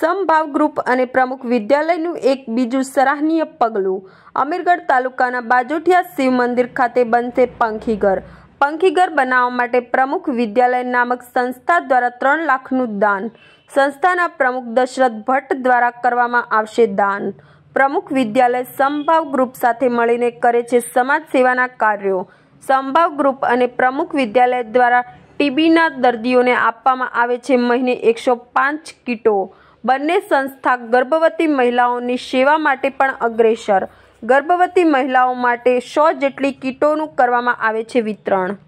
સમભાવ group અને પ્રમુખ વિદ્યાલયનું એક બીજું સરાહનીય પગલું અમીરગઢ તાલુકાના બાજોઠિયા શિવ મંદિર ખાતે બનશે પંખીઘર પંખીઘર બનાવવા માટે પ્રમુખ વિદ્યાલય નામક સંસ્થા દ્વારા ત્રણ લાખનું દાન સંસ્થાના પ્રમુખ દશરથ ભટ્ટ દ્વારા કરવામાં આવશે દાન પ્રમુખ વિદ્યાલય સમભાવ ગ્રુપ સાથે મળીને કરે છે સમાજ સેવાના કાર્યો સંભાવ ગ્રુપ અને પ્રમુખ વિદ્યાલય દ્વારા ટીબીના દર્દીઓને આપવામાં આવે છે મહિને એકસો પાંચ કીટો બંને સંસ્થા ગર્ભવતી મહિલાઓની સેવા માટે પણ અગ્રેસર ગર્ભવતી મહિલાઓ માટે સો જેટલી કીટોનું કરવામાં આવે છે વિતરણ